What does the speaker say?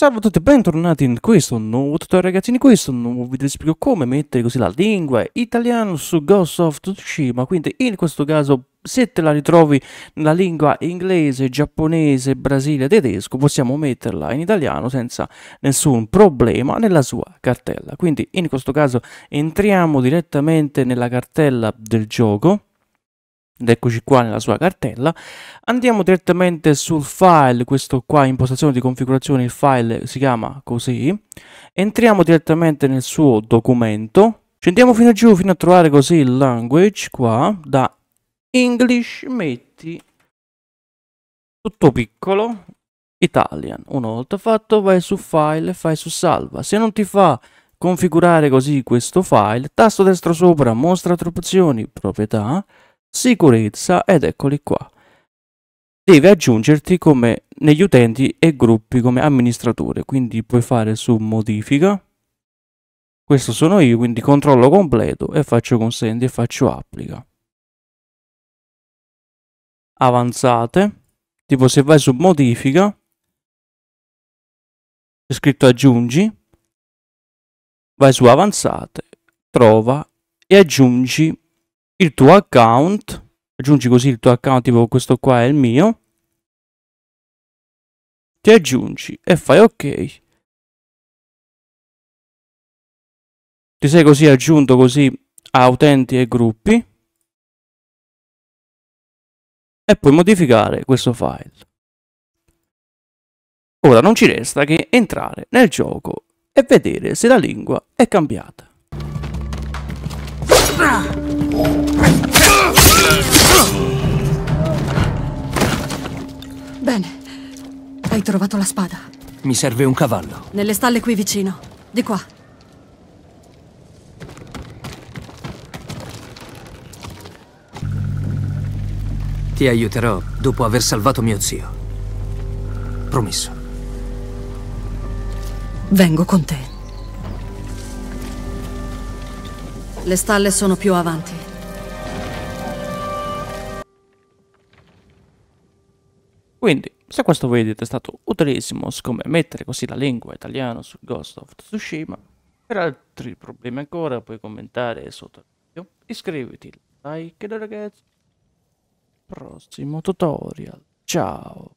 Salve a tutti e bentornati in questo nuovo tutorial ragazzi, in questo nuovo video vi spiego come mettere così la lingua italiana su Ghost of Tsushima, quindi in questo caso se te la ritrovi nella lingua inglese, giapponese, brasile, tedesco, possiamo metterla in italiano senza nessun problema nella sua cartella. Quindi in questo caso entriamo direttamente nella cartella del gioco ed eccoci qua nella sua cartella andiamo direttamente sul file questo qua impostazione di configurazione il file si chiama così entriamo direttamente nel suo documento scendiamo fino giù fino a trovare così il language qua da English metti tutto piccolo Italian una volta fatto vai su file fai su salva se non ti fa configurare così questo file tasto destro sopra mostra opzioni proprietà sicurezza ed eccoli qua. Devi aggiungerti come negli utenti e gruppi come amministratore, quindi puoi fare su modifica, questo sono io, quindi controllo completo e faccio consenti e faccio applica. Avanzate, tipo se vai su modifica, c'è scritto aggiungi, vai su avanzate, trova e aggiungi il tuo account, aggiungi così il tuo account, tipo questo qua è il mio, ti aggiungi e fai ok. Ti sei così aggiunto così a utenti e gruppi e puoi modificare questo file. Ora non ci resta che entrare nel gioco e vedere se la lingua è cambiata. Bene. Hai trovato la spada. Mi serve un cavallo. Nelle stalle qui vicino. Di qua. Ti aiuterò dopo aver salvato mio zio. Promesso. Vengo con te. Le stalle sono più avanti. Quindi, se questo video è stato utilissimo, siccome mettere così la lingua italiana su Ghost of Tsushima, per altri problemi ancora puoi commentare sotto il video, iscriviti, like e ragazzi, prossimo tutorial, ciao!